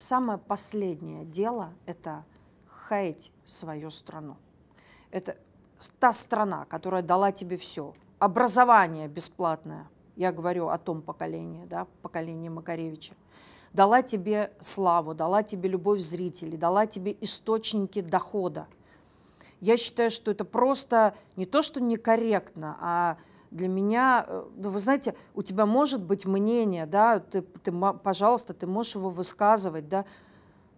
Самое последнее дело – это хаять свою страну. Это та страна, которая дала тебе все. Образование бесплатное, я говорю о том поколении, да, поколении Макаревича, дала тебе славу, дала тебе любовь зрителей, дала тебе источники дохода. Я считаю, что это просто не то, что некорректно, а для меня, э, ну, вы знаете, у тебя может быть мнение, да, ты, ты, пожалуйста, ты можешь его высказывать, да,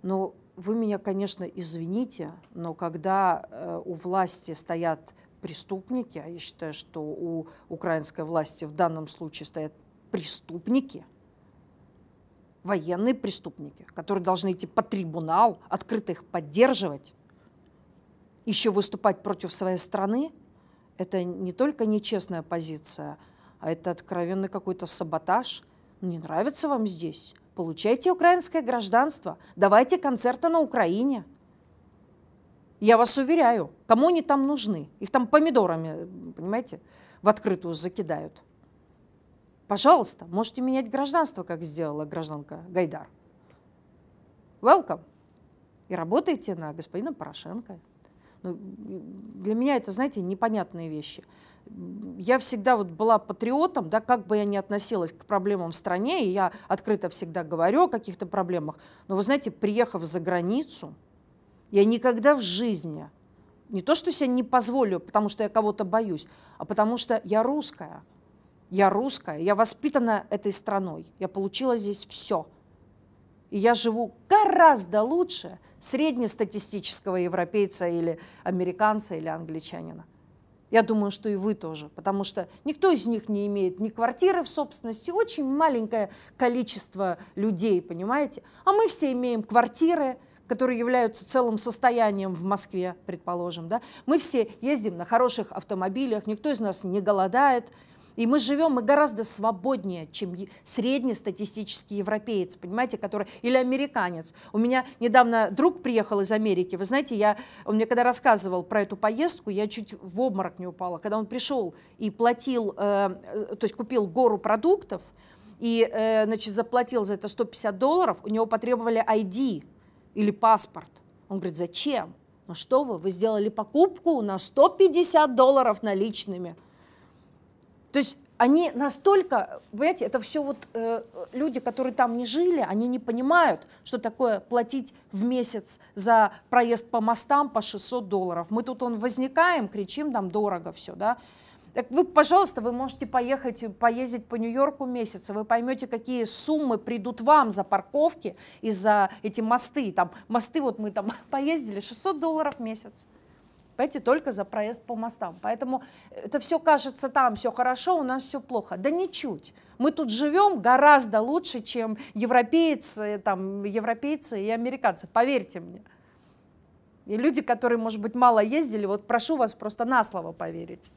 но вы меня, конечно, извините, но когда э, у власти стоят преступники, а я считаю, что у украинской власти в данном случае стоят преступники, военные преступники, которые должны идти по трибунал, открыто их поддерживать, еще выступать против своей страны – это не только нечестная позиция, а это откровенный какой-то саботаж. Не нравится вам здесь? Получайте украинское гражданство, давайте концерты на Украине. Я вас уверяю, кому они там нужны? Их там помидорами, понимаете, в открытую закидают. Пожалуйста, можете менять гражданство, как сделала гражданка Гайдар. Welcome. И работайте на господина Порошенко. Ну, для меня это, знаете, непонятные вещи. Я всегда вот была патриотом, да, как бы я ни относилась к проблемам в стране, и я открыто всегда говорю о каких-то проблемах. Но вы знаете, приехав за границу, я никогда в жизни не то, что себе не позволю, потому что я кого-то боюсь, а потому что я русская. Я русская, я воспитана этой страной, я получила здесь все – и я живу гораздо лучше среднестатистического европейца или американца или англичанина. Я думаю, что и вы тоже, потому что никто из них не имеет ни квартиры в собственности, очень маленькое количество людей, понимаете? А мы все имеем квартиры, которые являются целым состоянием в Москве, предположим. Да? Мы все ездим на хороших автомобилях, никто из нас не голодает, и мы живем, мы гораздо свободнее, чем среднестатистический европеец, понимаете, который, или американец. У меня недавно друг приехал из Америки, вы знаете, я, он мне когда рассказывал про эту поездку, я чуть в обморок не упала, когда он пришел и платил, э, э то есть купил гору продуктов, и, э, значит, заплатил за это 150 долларов, у него потребовали ID или паспорт. Он говорит, зачем? Ну что вы, вы сделали покупку на 150 долларов наличными. То есть они настолько, понимаете, это все вот э, люди, которые там не жили, они не понимают, что такое платить в месяц за проезд по мостам по 600 долларов. Мы тут он возникаем, кричим, там дорого все, да. Так вы, пожалуйста, вы можете поехать, поездить по Нью-Йорку месяц, и вы поймете, какие суммы придут вам за парковки и за эти мосты. Там мосты, вот мы там поездили, 600 долларов в месяц понимаете, только за проезд по мостам. Поэтому э, это все кажется там, все хорошо, у нас все плохо. Да ничуть. Мы тут живем гораздо лучше, чем европейцы, там, европейцы и американцы, поверьте мне. И люди, которые, может быть, мало ездили, вот прошу вас просто на слово поверить.